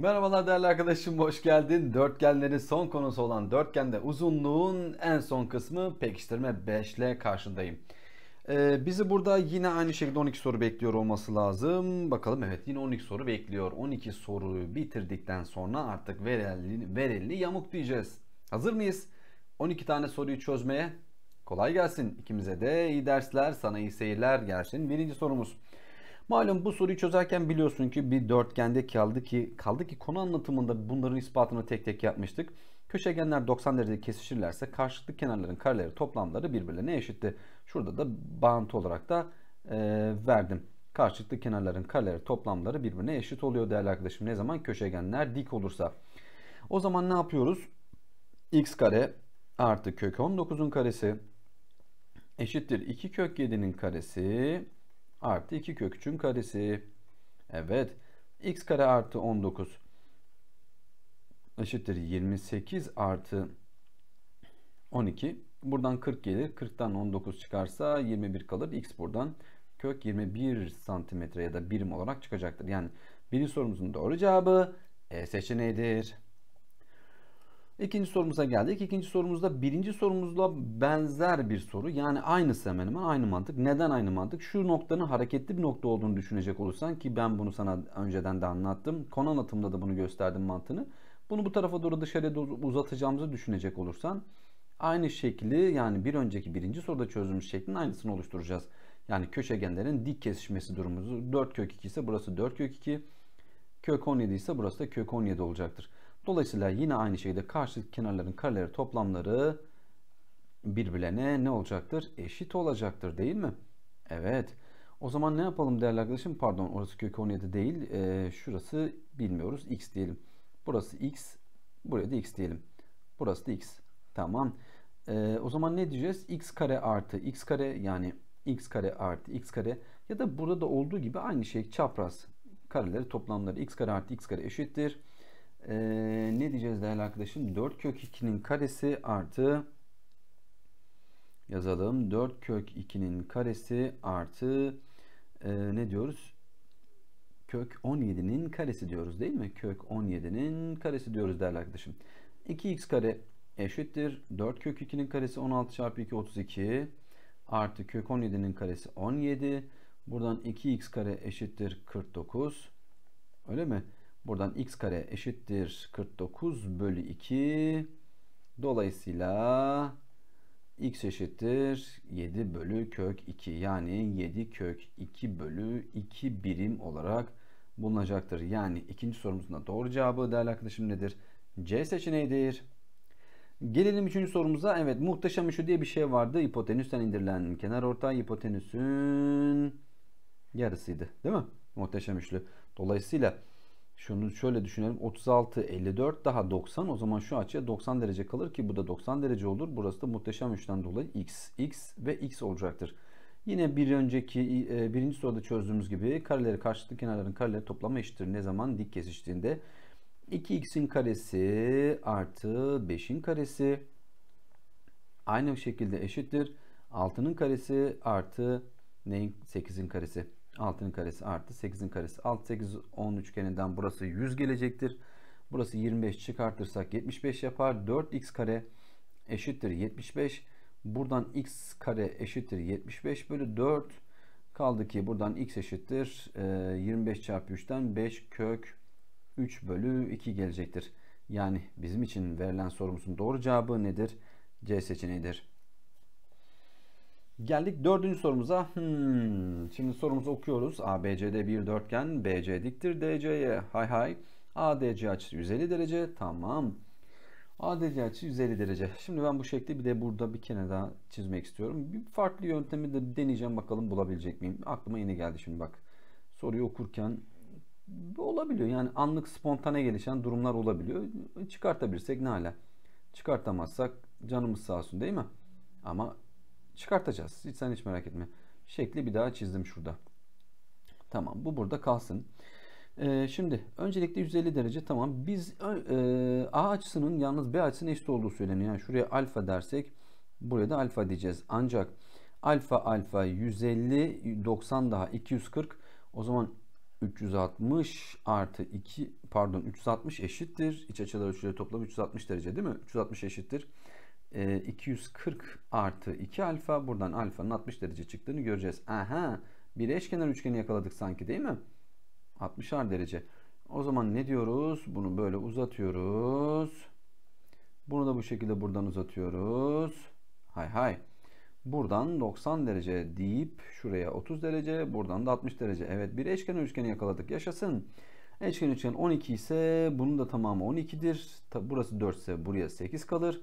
Merhabalar değerli arkadaşım hoş geldin. Dörtgenlerin son konusu olan dörtgende uzunluğun en son kısmı pekiştirme 5 ile karşındayım. Ee, bizi burada yine aynı şekilde 12 soru bekliyor olması lazım. Bakalım evet yine 12 soru bekliyor. 12 soruyu bitirdikten sonra artık verelli, verelli yamuk diyeceğiz. Hazır mıyız? 12 tane soruyu çözmeye. Kolay gelsin. İkimize de iyi dersler, sana iyi seyirler gelsin. Birinci sorumuz. Malum bu soruyu çözerken biliyorsun ki bir dörtgende kaldı ki kaldı ki konu anlatımında bunların ispatını tek tek yapmıştık. Köşegenler 90 derece kesişirlerse karşılıklı kenarların kareleri toplamları birbirlerine eşitti. Şurada da bağıntı olarak da e, verdim. Karşılıklı kenarların kareleri toplamları birbirine eşit oluyor değerli arkadaşım. Ne zaman köşegenler dik olursa. O zaman ne yapıyoruz? x kare artı kök 19'un karesi eşittir 2 kök 7'nin karesi artı 2 kök 3'ün karesi. Evet x kare artı 19 eşittir 28 artı 12. Buradan 40 gelir. 40'tan 19 çıkarsa 21 kalır. X buradan kök 21 santimetre ya da birim olarak çıkacaktır. Yani birinci sorumuzun doğru cevabı E seçeneğidir. İkinci sorumuza geldik. İkinci sorumuzda birinci sorumuzla benzer bir soru. Yani aynısı hemen hemen aynı mantık. Neden aynı mantık? Şu noktanın hareketli bir nokta olduğunu düşünecek olursan ki ben bunu sana önceden de anlattım. Konu anlatımda da bunu gösterdim mantığını. Bunu bu tarafa doğru dışarıya uzatacağımızı düşünecek olursan aynı şekli yani bir önceki birinci soruda çözülmüş şeklin aynısını oluşturacağız. Yani köşegenlerin dik kesişmesi durumumuzu 4 kök 2 ise burası 4 kök 2 kök 17 ise burası da kök 17 olacaktır. Dolayısıyla yine aynı şekilde karşı kenarların kareleri toplamları birbirlerine ne olacaktır? Eşit olacaktır değil mi? Evet. O zaman ne yapalım değerli arkadaşım? Pardon orası kök 17 değil. E, şurası bilmiyoruz. X diyelim. Burası X. Buraya da X diyelim. Burası da X. Tamam. E, o zaman ne diyeceğiz? X kare artı X kare yani X kare artı X kare ya da burada da olduğu gibi aynı şey çapraz kareleri toplamları X kare artı X kare eşittir. Ee, ne diyeceğiz değerli arkadaşım? 4 kök 2'nin karesi artı yazalım. 4 kök 2'nin karesi artı e, ne diyoruz? Kök 17'nin karesi diyoruz değil mi? Kök 17'nin karesi diyoruz değerli arkadaşım. 2x kare eşittir. 4 kök 2'nin karesi 16 çarpı 2 32 artı kök 17'nin karesi 17. Buradan 2x kare eşittir 49. Öyle mi? Buradan x kare eşittir 49 bölü 2. Dolayısıyla x eşittir 7 bölü kök 2 yani 7 kök 2 bölü 2 birim olarak bulunacaktır. Yani ikinci sorumuzun da doğru cevabı değerli arkadaşım nedir? C seçeneğidir. Gelelim üçüncü sorumuza. Evet muhteşem üçlü diye bir şey vardı. Hipotenüsten indirilen kenar ortay hipotenüsün yarısıydı. Değil mi? Muhteşem üçlü. Dolayısıyla şunu şöyle düşünelim. 36, 54 daha 90. O zaman şu açıya 90 derece kalır ki bu da 90 derece olur. Burası da muhteşem üçten dolayı x, x ve x olacaktır. Yine bir önceki e, birinci soruda çözdüğümüz gibi kareleri karşılıklı kenarların kareleri toplama eşittir. Ne zaman dik kesiştiğinde 2x'in karesi artı 5'in karesi aynı şekilde eşittir. 6'nın karesi artı neyin 8'in karesi. 6'nın karesi artı 8'in karesi alt 8 10 üçgeninden burası 100 gelecektir. Burası 25 çıkartırsak 75 yapar. 4x kare eşittir 75. Buradan x kare eşittir 75 bölü 4. Kaldı ki buradan x eşittir 25 ee, çarpı 3'ten 5 kök 3 bölü 2 gelecektir. Yani bizim için verilen sorumuzun doğru cevabı nedir? C seçeneğidir. Geldik dördüncü sorumuza. Hmm. Şimdi sorumuzu okuyoruz. ABCD bir dörtgen. BC diktir DC'ye. Hay hay. ADC açısı 150 derece. Tamam. ADC açısı 150 derece. Şimdi ben bu şekli bir de burada bir kere daha çizmek istiyorum. Bir farklı yöntemi de deneyeceğim bakalım bulabilecek miyim? Aklıma yeni geldi şimdi bak. Soruyu okurken olabiliyor. Yani anlık spontane gelişen durumlar olabiliyor. Çıkartabilirsek ne hala. Çıkartamazsak canımız sağ olsun değil mi? Ama çıkartacağız. Hiç sen hiç merak etme. Şekli bir daha çizdim şurada. Tamam bu burada kalsın. Ee, şimdi öncelikle 150 derece tamam. Biz e, e, A açısının yalnız B açısının eşit olduğu söyleniyor. Yani şuraya alfa dersek buraya da alfa diyeceğiz. Ancak alfa alfa 150 90 daha 240 o zaman 360 artı 2 pardon 360 eşittir. İç açılar ölçüleri toplam 360 derece değil mi? 360 eşittir. 240 ee, artı 2 alfa buradan alfanın 60 derece çıktığını göreceğiz. Aha bir eşkenar üçgeni yakaladık sanki değil mi? 60'ar derece. O zaman ne diyoruz? Bunu böyle uzatıyoruz. Bunu da bu şekilde buradan uzatıyoruz. Hay hay. Buradan 90 derece deyip şuraya 30 derece buradan da 60 derece. Evet bir eşkenar üçgeni yakaladık. Yaşasın. Eşkenar üçgen 12 ise bunun da tamamı 12'dir. Burası 4 ise buraya 8 kalır.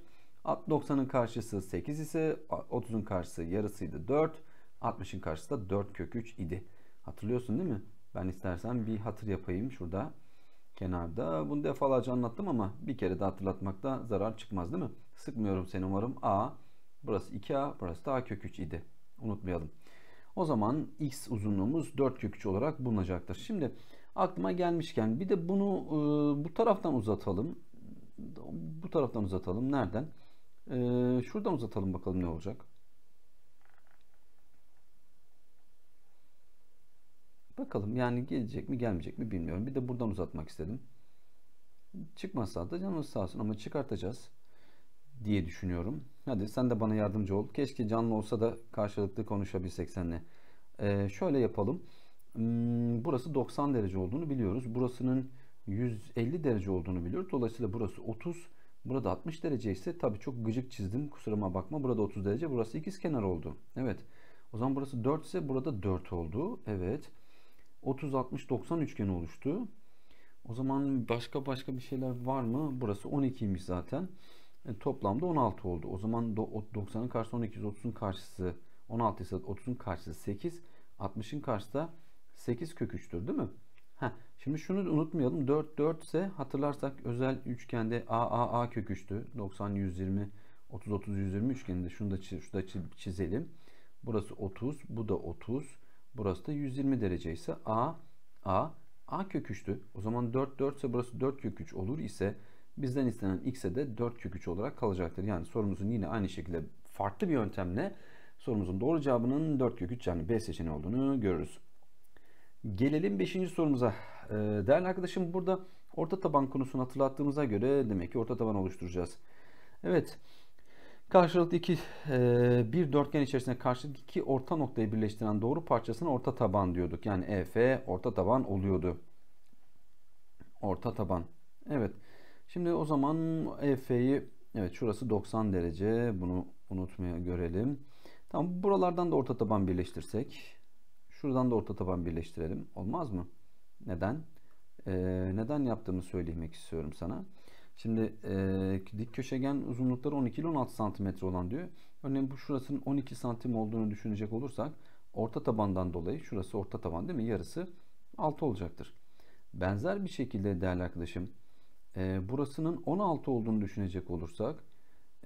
90'ın karşısı 8 ise 30'un karşısı yarısıydı 4. 60'ın karşısı da 4 kök 3 idi. Hatırlıyorsun değil mi? Ben istersen bir hatır yapayım şurada kenarda. Bunu defalarca anlattım ama bir kere de hatırlatmakta zarar çıkmaz değil mi? Sıkmıyorum seni umarım. A, burası 2A, burası da A kök 3 idi. Unutmayalım. O zaman x uzunluğumuz 4 kök 3 olarak bulunacaktır. Şimdi aklıma gelmişken bir de bunu ıı, bu taraftan uzatalım. Bu taraftan uzatalım. Nereden? Ee, şuradan uzatalım bakalım ne olacak. Bakalım yani gelecek mi gelmeyecek mi bilmiyorum. Bir de buradan uzatmak istedim. Çıkmazsa da canımız sağ olsun ama çıkartacağız diye düşünüyorum. Hadi sen de bana yardımcı ol. Keşke canlı olsa da karşılıklı konuşabilsek seninle. Ee, şöyle yapalım. Hmm, burası 90 derece olduğunu biliyoruz. Burasının 150 derece olduğunu biliyoruz. Dolayısıyla burası 30. Burada 60 derece ise tabii çok gıcık çizdim. Kusuruma bakma. Burada 30 derece. Burası ikiz kenar oldu. Evet. O zaman burası 4 ise burada 4 oldu. Evet. 30 60 90 üçgeni oluştu. O zaman başka başka bir şeyler var mı? Burası 12'ymiş zaten. Yani e, toplamda 16 oldu. O zaman 90'ın karşısı 12, 30'un karşısı 16 ise 30'un karşısı 8, 60'ın karşısı da 8 kök değil mi? Heh, şimdi şunu unutmayalım. 4 4 ise hatırlarsak özel üçgende AAA köküçtü. 90 120 30 30 120 üçgeninde şunu da şunu da çizelim. Burası 30, bu da 30. Burası da 120 derece ise A A A köküçtü. O zaman 4 4 ise burası 4 köküç olur ise bizden istenen x'e de 4 köküç olarak kalacaktır. Yani sorumuzun yine aynı şekilde farklı bir yöntemle sorumuzun doğru cevabının 4 köküç yani B seçeneği olduğunu görürüz. Gelelim 5. sorumuza. Ee, değerli arkadaşım burada orta taban konusunu hatırlattığımıza göre demek ki orta taban oluşturacağız. Evet. Karşılıklı iki e, bir dörtgen içerisinde karşılıklı iki orta noktayı birleştiren doğru parçasını orta taban diyorduk. Yani EF orta taban oluyordu. Orta taban. Evet. Şimdi o zaman EF'yi evet şurası 90 derece. Bunu unutmaya görelim. Tamam buralardan da orta taban birleştirsek Şuradan da orta taban birleştirelim. Olmaz mı? Neden? Ee, neden yaptığımı söylemek istiyorum sana. Şimdi e, dik köşegen uzunlukları 12 ile 16 santimetre olan diyor. Örneğin bu şurasının 12 santim olduğunu düşünecek olursak orta tabandan dolayı şurası orta taban değil mi? Yarısı 6 olacaktır. Benzer bir şekilde değerli arkadaşım e, burasının 16 olduğunu düşünecek olursak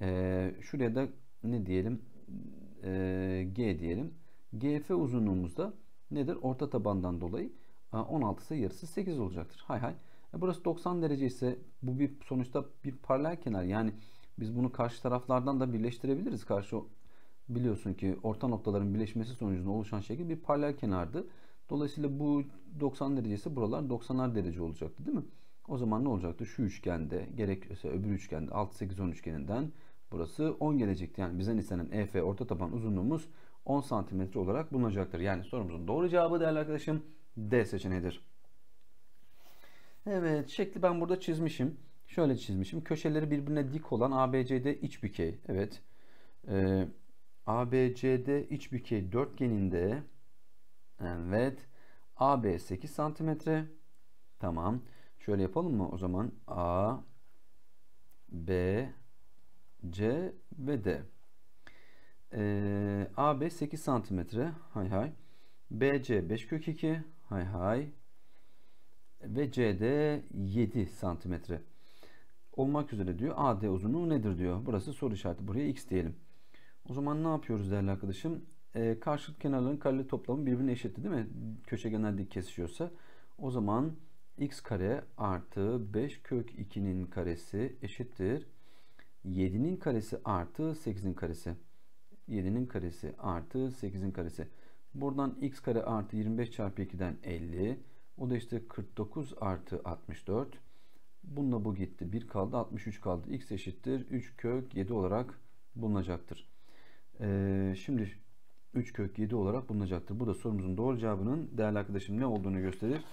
e, şuraya da ne diyelim e, G diyelim. GF uzunluğumuzda nedir? Orta tabandan dolayı 16 ise yarısı 8 olacaktır. Hay hay. E, burası 90 derece ise bu bir sonuçta bir paralel kenar. Yani biz bunu karşı taraflardan da birleştirebiliriz. Karşı biliyorsun ki orta noktaların birleşmesi sonucunda oluşan şekil bir paralel kenardı. Dolayısıyla bu 90 derecesi buralar 90'ar derece olacaktı değil mi? O zaman ne olacaktı? Şu üçgende gerekirse öbür üçgende 6 8 10 üçgeninden burası 10 gelecekti. Yani bizden istenen EF orta taban uzunluğumuz 10 santimetre olarak bulunacaktır. Yani sorumuzun doğru cevabı değerli arkadaşım D seçeneğidir. Evet şekli ben burada çizmişim. Şöyle çizmişim. Köşeleri birbirine dik olan ABCD iç bükey. Evet. Ee, ABCD iç bükey dörtgeninde evet AB 8 santimetre. Tamam. Şöyle yapalım mı? O zaman A B C ve D. Ee, AB 8 santimetre. Hay hay. BC 5 kök 2. Hay hay. Ve CD 7 santimetre. Olmak üzere diyor. AD uzunluğu nedir diyor. Burası soru işareti. Buraya X diyelim. O zaman ne yapıyoruz değerli arkadaşım? Ee, karşılık kenarların kareli toplamı birbirine eşitti değil mi? Köşegenler dik kesişiyorsa. O zaman x kare artı 5 kök 2'nin karesi eşittir. 7'nin karesi artı 8'in karesi. 7'nin karesi artı 8'in karesi. Buradan x kare artı 25 çarpı 2'den 50. O da işte 49 artı 64. Bununla bu gitti. 1 kaldı 63 kaldı. x eşittir 3 kök 7 olarak bulunacaktır. Ee, şimdi 3 kök 7 olarak bulunacaktır. Bu da sorumuzun doğru cevabının değerli arkadaşım ne olduğunu gösterir.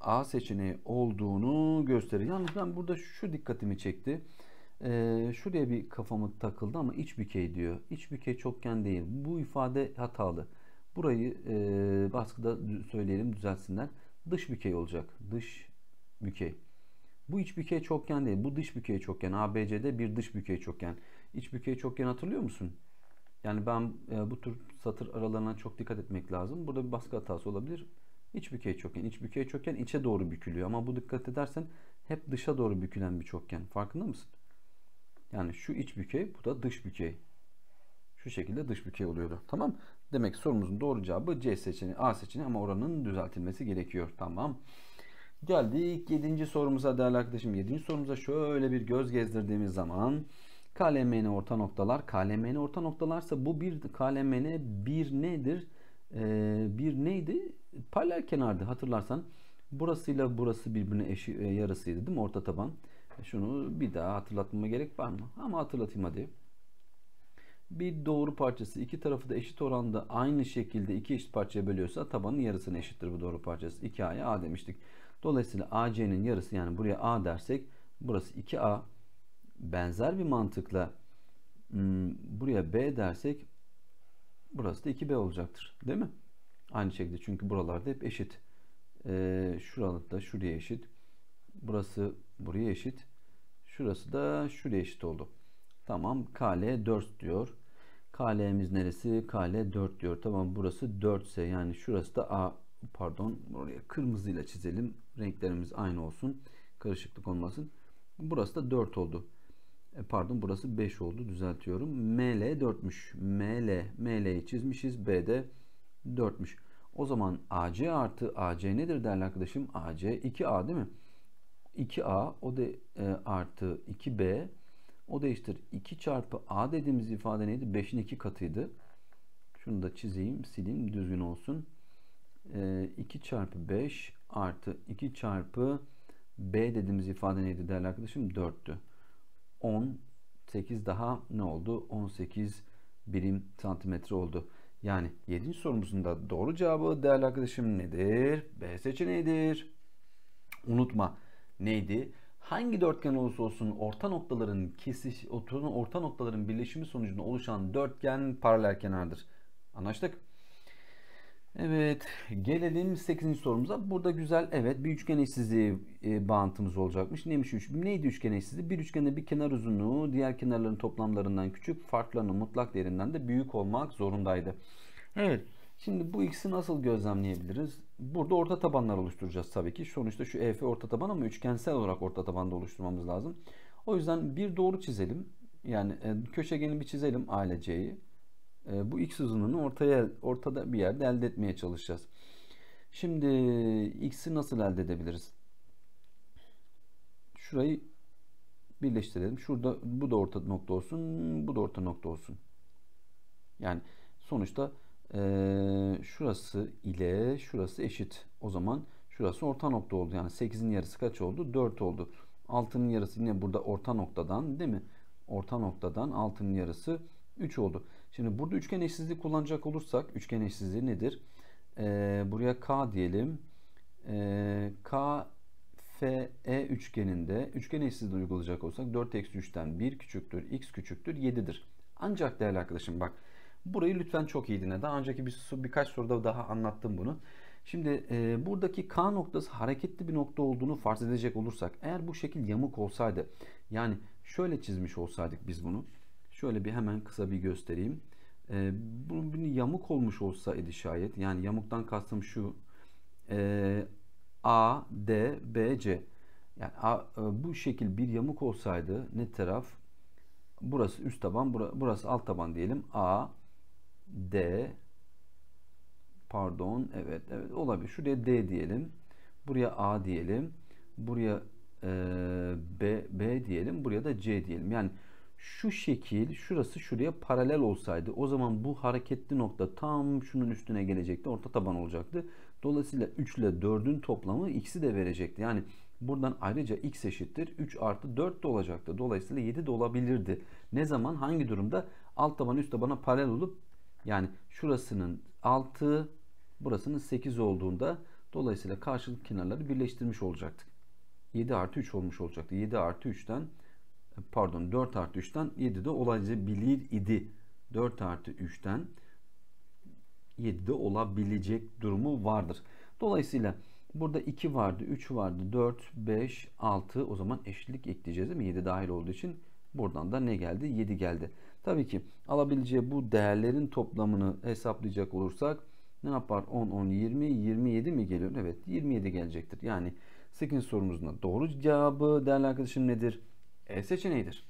A seçeneği olduğunu gösterir. Yalnız ben burada şu dikkatimi çekti. Ee, şuraya bir kafamı takıldı ama iç bükey diyor. İç bükey çokgen değil. Bu ifade hatalı. Burayı e, baskıda söyleyelim düzelsinler. Dış bükey olacak. Dış bükey. Bu iç bükey çokgen değil. Bu dış bükey çokgen. ABC'de bir dış bükey çokgen. İç bükey çokgen hatırlıyor musun? Yani ben e, bu tür satır aralarına çok dikkat etmek lazım. Burada bir baskı hatası olabilir. İç bükey çokgen. İç bükey çokgen içe doğru bükülüyor. Ama bu dikkat edersen hep dışa doğru bükülen bir çokgen. Farkında mısın? Yani şu iç bükey, bu da dış bükey. Şu şekilde dış bükey oluyordu. Tamam. Demek sorumuzun doğru cevabı C seçeneği, A seçeneği ama oranın düzeltilmesi gerekiyor. Tamam. Geldik 7. sorumuza değerli arkadaşım. 7. sorumuza şöyle bir göz gezdirdiğimiz zaman KLM'nin orta noktalar. KLM'nin orta noktalarsa bu bir KLM'nin bir nedir? Ee, bir neydi? Paralel kenardı hatırlarsan. Burasıyla burası birbirine eşi, e, yarısıydı değil mi? Orta taban. E, şunu bir daha hatırlatmama gerek var mı? Ama hatırlatayım hadi. Bir doğru parçası iki tarafı da eşit oranda aynı şekilde iki eşit parçaya bölüyorsa tabanın yarısına eşittir bu doğru parçası. 2A'ya A demiştik. Dolayısıyla AC'nin yarısı yani buraya A dersek burası 2A. Benzer bir mantıkla hmm, buraya B dersek burası da 2B olacaktır. Değil mi? Aynı şekilde çünkü buralarda hep eşit. Ee, da şuraya eşit. Burası buraya eşit. Şurası da şuraya eşit oldu. Tamam. KL 4 diyor. KL'miz neresi? KL 4 diyor. Tamam burası 4 ise yani şurası da A pardon buraya kırmızıyla çizelim. Renklerimiz aynı olsun. Karışıklık olmasın. Burası da 4 oldu. E, pardon burası 5 oldu. Düzeltiyorum. ML 4'müş. ML. ML'yi çizmişiz. BD 4'müş. O zaman AC artı AC nedir değerli arkadaşım? AC 2A değil mi? 2a o da e, artı 2b o da eşittir 2 çarpı a dediğimiz ifade neydi? 5'in 2 katıydı. Şunu da çizeyim sileyim düzgün olsun. E, 2 çarpı 5 artı 2 çarpı b dediğimiz ifade neydi değerli arkadaşım? 4'tü. 10 8 daha ne oldu? 18 birim santimetre oldu. Yani 7. sorumuzun da doğru cevabı değerli arkadaşım nedir? B seçeneğidir. Unutma neydi? Hangi dörtgen olursa olsun orta noktaların kesiş orta noktaların birleşimi sonucunda oluşan dörtgen paralel kenardır. Anlaştık. Evet gelelim 8. sorumuza. Burada güzel evet bir üçgen eşsizliği e, bağıntımız olacakmış. Neymiş üç, neydi üçgen eşsizliği? Bir üçgende bir kenar uzunluğu diğer kenarların toplamlarından küçük farklarının mutlak değerinden de büyük olmak zorundaydı. Evet Şimdi bu x'i nasıl gözlemleyebiliriz? Burada orta tabanlar oluşturacağız tabii ki. Sonuçta şu EF orta taban ama üçgensel olarak orta tabanda oluşturmamız lazım. O yüzden bir doğru çizelim. Yani e, köşegeni bir çizelim ALC'yi. E, bu x uzunluğunu ortaya ortada bir yerde elde etmeye çalışacağız. Şimdi x'i nasıl elde edebiliriz? Şurayı birleştirelim. Şurada bu da orta nokta olsun, bu da orta nokta olsun. Yani sonuçta ee, şurası ile şurası eşit. O zaman şurası orta nokta oldu. Yani 8'in yarısı kaç oldu? 4 oldu. 6'nın yarısı yine burada orta noktadan değil mi? Orta noktadan 6'nın yarısı 3 oldu. Şimdi burada üçgen eşsizliği kullanacak olursak üçgen eşsizliği nedir? Ee, buraya K diyelim. Ee, K FE üçgeninde üçgen eşsizliği uygulayacak olursak 4 eksi 3'ten 1 küçüktür, x küçüktür, 7'dir. Ancak değerli arkadaşım bak Burayı lütfen çok iyi dinle. Daha önceki bir, birkaç soruda daha anlattım bunu. Şimdi e, buradaki K noktası hareketli bir nokta olduğunu farz edecek olursak eğer bu şekil yamuk olsaydı yani şöyle çizmiş olsaydık biz bunu şöyle bir hemen kısa bir göstereyim. E, bunun yamuk olmuş olsaydı şayet yani yamuktan kastım şu e, A, D, B, C yani A, e, bu şekil bir yamuk olsaydı ne taraf burası üst taban burası alt taban diyelim A, D pardon evet evet olabilir. Şuraya D diyelim. Buraya A diyelim. Buraya e, B, B diyelim. Buraya da C diyelim. Yani şu şekil şurası şuraya paralel olsaydı o zaman bu hareketli nokta tam şunun üstüne gelecekti. Orta taban olacaktı. Dolayısıyla 3 ile 4'ün toplamı x'i de verecekti. Yani buradan ayrıca x eşittir 3 artı 4 de olacaktı. Dolayısıyla 7 de olabilirdi. Ne zaman hangi durumda alt taban üst tabana paralel olup yani şurasının 6, burasının 8 olduğunda dolayısıyla karşılık kenarları birleştirmiş olacaktık. 7 artı 3 olmuş olacaktı. 7 artı 3'ten pardon 4 artı 3'ten 7 de olabilir idi. 4 artı 3'ten 7 de olabilecek durumu vardır. Dolayısıyla burada 2 vardı, 3 vardı, 4, 5, 6 o zaman eşitlik ekleyeceğiz değil mi? 7 dahil olduğu için Buradan da ne geldi? 7 geldi. Tabii ki alabileceği bu değerlerin toplamını hesaplayacak olursak ne yapar? 10, 10, 20, 27 mi geliyor? Evet 27 gelecektir. Yani 8. sorumuzun doğru cevabı değerli arkadaşım nedir? E seçeneğidir.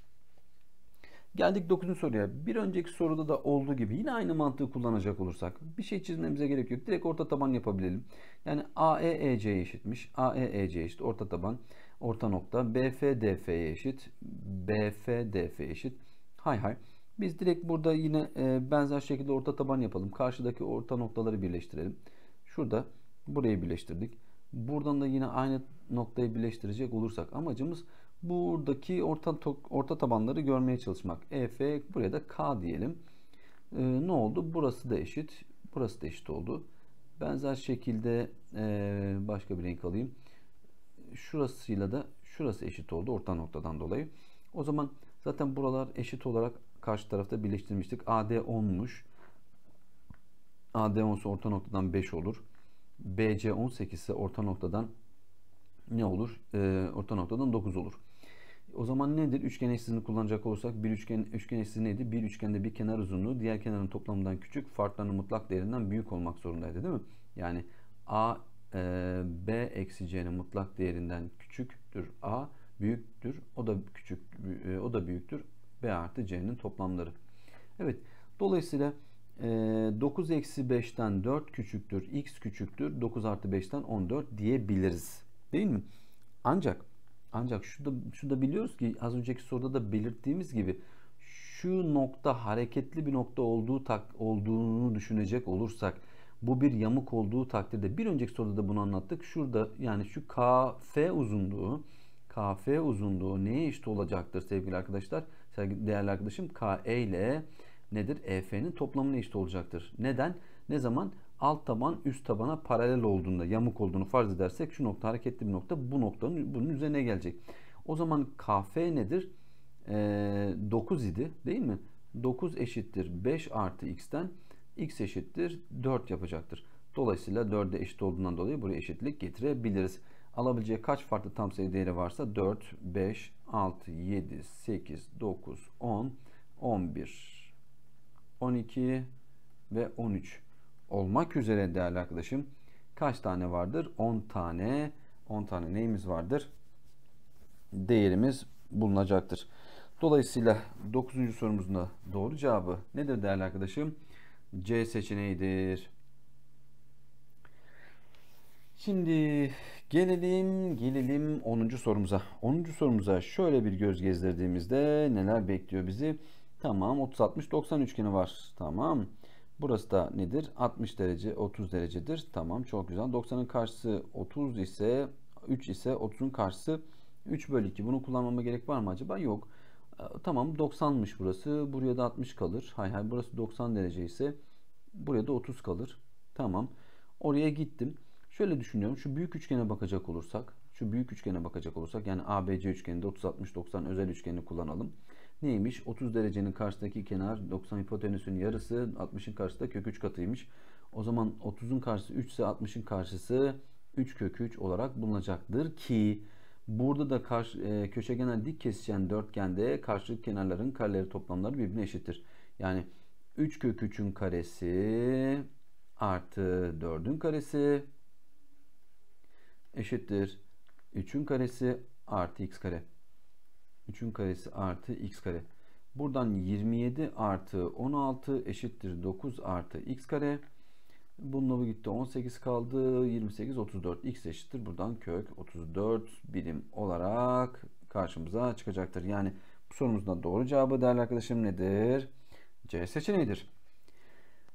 Geldik 9. soruya. Bir önceki soruda da olduğu gibi yine aynı mantığı kullanacak olursak bir şey çizmemize gerek yok. Direkt orta taban yapabilirim. Yani AE e, eşitmiş. AE e, eşit orta taban orta nokta BFDF'ye eşit. BFDF eşit. Hay hay. Biz direkt burada yine e, benzer şekilde orta taban yapalım. Karşıdaki orta noktaları birleştirelim. Şurada burayı birleştirdik. Buradan da yine aynı noktayı birleştirecek olursak amacımız buradaki orta, orta tabanları görmeye çalışmak. EF buraya da K diyelim. Ee, ne oldu? Burası da eşit. Burası da eşit oldu. Benzer şekilde e, başka bir renk alayım şurasıyla da şurası eşit oldu orta noktadan dolayı. O zaman zaten buralar eşit olarak karşı tarafta birleştirmiştik. AD 10'muş. AD 10 orta noktadan 5 olur. BC 18 ise orta noktadan ne olur? Ee, orta noktadan 9 olur. O zaman nedir? Üçgen eşsizliğini kullanacak olursak bir üçgen üçgen eşsizliği neydi? Bir üçgende bir kenar uzunluğu diğer kenarın toplamından küçük, farklarının mutlak değerinden büyük olmak zorundaydı değil mi? Yani A ee, B eksi C'nin mutlak değerinden küçüktür A büyüktür. O da küçük e, o da büyüktür. B artı C'nin toplamları. Evet. Dolayısıyla 9 e, eksi 5'ten 4 küçüktür. X küçüktür. 9 artı 5'ten 14 diyebiliriz. Değil mi? Ancak ancak şurada, şurada biliyoruz ki az önceki soruda da belirttiğimiz gibi şu nokta hareketli bir nokta olduğu tak olduğunu düşünecek olursak bu bir yamuk olduğu takdirde bir önceki soruda da bunu anlattık. Şurada yani şu KF uzunluğu KF uzunluğu neye eşit olacaktır sevgili arkadaşlar? Sevgili değerli arkadaşım KE ile nedir? EF'nin toplamına eşit olacaktır. Neden? Ne zaman? Alt taban üst tabana paralel olduğunda yamuk olduğunu farz edersek şu nokta hareketli bir nokta bu noktanın bunun üzerine gelecek. O zaman KF nedir? Ee, 9 idi değil mi? 9 eşittir 5 artı x'ten x eşittir 4 yapacaktır. Dolayısıyla 4'e eşit olduğundan dolayı buraya eşitlik getirebiliriz. Alabileceği kaç farklı tam sayı değeri varsa 4, 5, 6, 7, 8, 9, 10, 11, 12 ve 13 olmak üzere değerli arkadaşım kaç tane vardır? 10 tane 10 tane neyimiz vardır? Değerimiz bulunacaktır. Dolayısıyla 9. sorumuzun da doğru cevabı nedir değerli arkadaşım? C seçeneğidir. Şimdi gelelim gelelim 10. sorumuza. 10. sorumuza şöyle bir göz gezdirdiğimizde neler bekliyor bizi? Tamam 30 60 90 üçgeni var. Tamam. Burası da nedir? 60 derece 30 derecedir. Tamam çok güzel. 90'ın karşısı 30 ise 3 ise 30'un karşısı 3 bölü 2. Bunu kullanmama gerek var mı acaba? Yok. Ee, tamam 90'mış burası. Buraya da 60 kalır. Hay hay burası 90 derece ise buraya da 30 kalır. Tamam. Oraya gittim. Şöyle düşünüyorum. Şu büyük üçgene bakacak olursak. Şu büyük üçgene bakacak olursak. Yani ABC üçgeninde 30 60 90 özel üçgeni kullanalım. Neymiş? 30 derecenin karşısındaki kenar 90 hipotenüsün yarısı 60'ın karşısında kök 3 katıymış. O zaman 30'un karşısı 3 ise 60'ın karşısı 3 kök 3 olarak bulunacaktır ki Burada da karşı, e, köşegenler dik kesişen dörtgende karşılık kenarların kareleri toplamları birbirine eşittir. Yani 3 kök 3'ün karesi artı 4'ün karesi eşittir. 3'ün karesi artı x kare. 3'ün karesi artı x kare. Buradan 27 artı 16 eşittir 9 artı x kare. Bununla gitti 18 kaldı. 28 34 x eşittir. Buradan kök 34 birim olarak karşımıza çıkacaktır. Yani bu sorumuzda doğru cevabı değerli arkadaşım nedir? C seçeneğidir.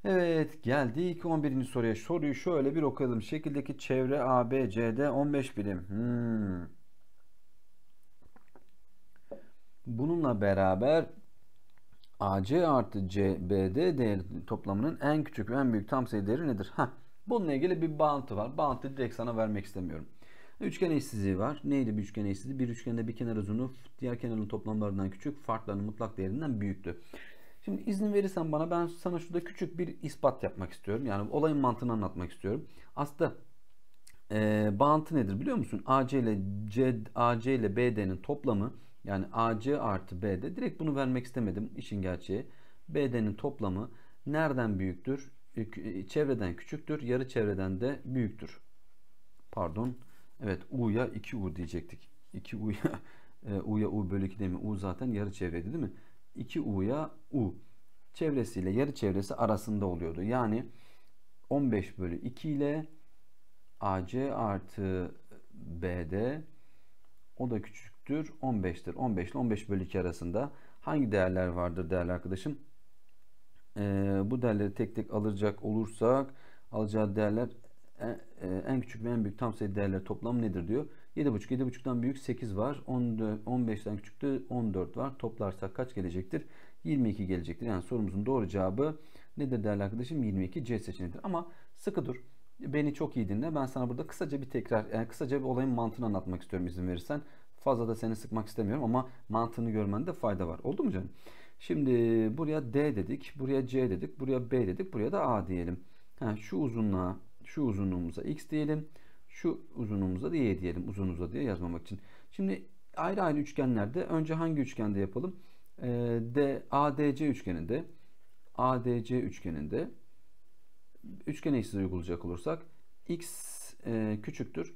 Evet geldik 11. soruya. Soruyu şöyle bir okuyalım. Şekildeki çevre ABCD 15 birim. Hmm. Bununla beraber AC artı CBD değeri toplamının en küçük ve en büyük tam sayı değeri nedir? Heh, bununla ilgili bir bağıntı var. Bağıntı direkt sana vermek istemiyorum. Üçgen eşsizliği var. Neydi bir üçgen eşsizliği? Bir üçgende bir kenar uzunluğu diğer kenarın toplamlarından küçük, farklarının mutlak değerinden büyüktü. Şimdi izin verirsen bana ben sana şurada küçük bir ispat yapmak istiyorum. Yani olayın mantığını anlatmak istiyorum. Aslında e, bağıntı nedir biliyor musun? AC ile C, AC ile BD'nin toplamı yani AC artı BD. Direkt bunu vermek istemedim işin gerçeği. BD'nin toplamı nereden büyüktür? E, çevreden küçüktür. Yarı çevreden de büyüktür. Pardon. Evet U'ya 2U diyecektik. 2U'ya e, U'ya U bölü 2 değil mi? U zaten yarı çevredi değil mi? 2U'ya U. Çevresiyle yarı çevresi arasında oluyordu. Yani 15 bölü 2 ile AC artı BD o da küçük küçüktür 15'tir. 15 ile 15 bölü 2 arasında hangi değerler vardır değerli arkadaşım? Ee, bu değerleri tek tek alacak olursak alacağı değerler e, e, en küçük ve en büyük tam sayı değerleri toplam nedir diyor. 7.5 7.5'dan büyük 8 var. 15'ten küçüktü 14 var. Toplarsak kaç gelecektir? 22 gelecektir. Yani sorumuzun doğru cevabı nedir değerli arkadaşım? 22 C seçeneğidir. Ama sıkı dur. Beni çok iyi dinle. Ben sana burada kısaca bir tekrar, yani kısaca bir olayın mantığını anlatmak istiyorum izin verirsen. Fazla da seni sıkmak istemiyorum ama mantığını görmende fayda var. Oldu mu canım? Şimdi buraya D dedik, buraya C dedik, buraya B dedik, buraya da A diyelim. Ha, şu uzunluğa, şu uzunluğumuza X diyelim. Şu uzunluğumuza da Y diyelim. Uzun uza diye yazmamak için. Şimdi ayrı ayrı üçgenlerde önce hangi üçgende yapalım? Ee, D, ADC üçgeninde ADC üçgeninde üçgen eşsiz uygulayacak olursak X e, küçüktür.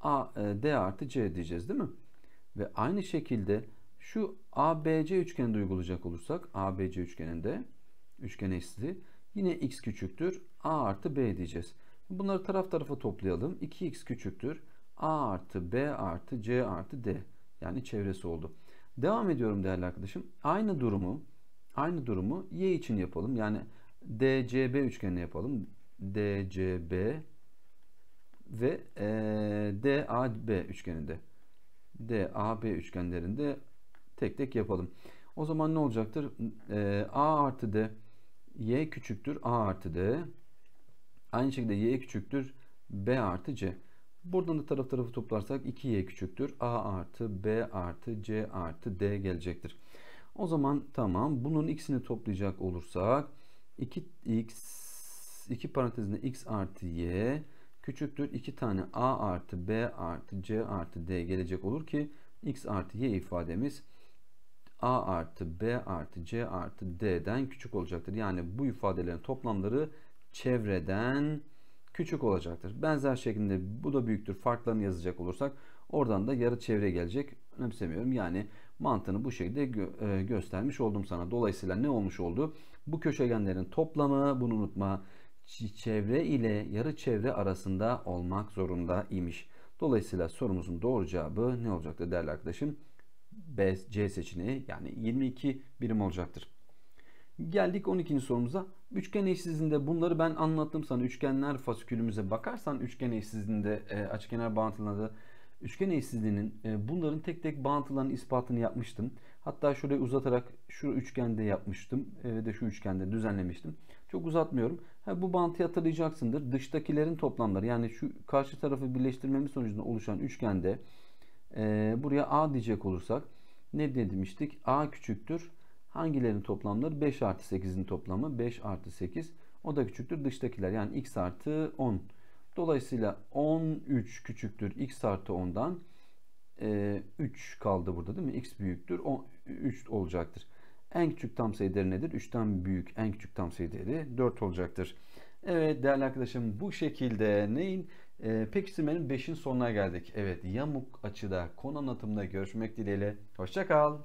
A, e, D artı C diyeceğiz değil mi? Ve aynı şekilde şu ABC üçgeninde uygulayacak olursak ABC üçgeninde üçgen eşitliği yine x küçüktür a artı b diyeceğiz. Bunları taraf tarafa toplayalım. 2x küçüktür a artı b artı c artı d yani çevresi oldu. Devam ediyorum değerli arkadaşım. Aynı durumu aynı durumu y için yapalım. Yani DCB üçgenini yapalım. DCB ve e, DAB üçgeninde. DAB üçgenlerinde tek tek yapalım. O zaman ne olacaktır? E, A artı D Y küçüktür A artı D. Aynı şekilde Y küçüktür B artı C. Buradan da taraf tarafı toplarsak 2Y küçüktür. A artı B artı C artı D gelecektir. O zaman tamam. Bunun ikisini toplayacak olursak 2x 2 parantezinde x artı y küçüktür 2 tane a artı b artı c artı d gelecek olur ki x artı y ifademiz a artı b artı c artı d'den küçük olacaktır. Yani bu ifadelerin toplamları çevreden küçük olacaktır. Benzer şekilde bu da büyüktür farklarını yazacak olursak oradan da yarı çevre gelecek. Önemsemiyorum yani mantığını bu şekilde gö e, göstermiş oldum sana. Dolayısıyla ne olmuş oldu? Bu köşegenlerin toplamı bunu unutma çevre ile yarı çevre arasında olmak zorunda imiş. Dolayısıyla sorumuzun doğru cevabı ne olacaktı değerli arkadaşım? B, C seçeneği yani 22 birim olacaktır. Geldik 12. sorumuza. Üçgen eşsizliğinde bunları ben anlattım sana. Üçgenler fasikülümüze bakarsan üçgen eşsizliğinde e, açıkenar bağıntılarında üçgen eşsizliğinin e, bunların tek tek bağıntılarının ispatını yapmıştım. Hatta şurayı uzatarak şu üçgende yapmıştım e, ve de şu üçgende düzenlemiştim. Çok uzatmıyorum. Ha, bu bantı hatırlayacaksındır. Dıştakilerin toplamları yani şu karşı tarafı birleştirmemiz sonucunda oluşan üçgende e, buraya A diyecek olursak ne demiştik? A küçüktür. Hangilerin toplamları? 5 artı 8'in toplamı. 5 artı 8. O da küçüktür. Dıştakiler yani x artı 10. Dolayısıyla 13 küçüktür x artı 10'dan e, ee, 3 kaldı burada değil mi? X büyüktür. O, 3 olacaktır. En küçük tam sayı değeri nedir? 3'ten büyük en küçük tam sayı değeri 4 olacaktır. Evet değerli arkadaşım bu şekilde neyin? E, ee, pekiştirmenin 5'in sonuna geldik. Evet yamuk açıda konu anlatımında görüşmek dileğiyle. Hoşçakal.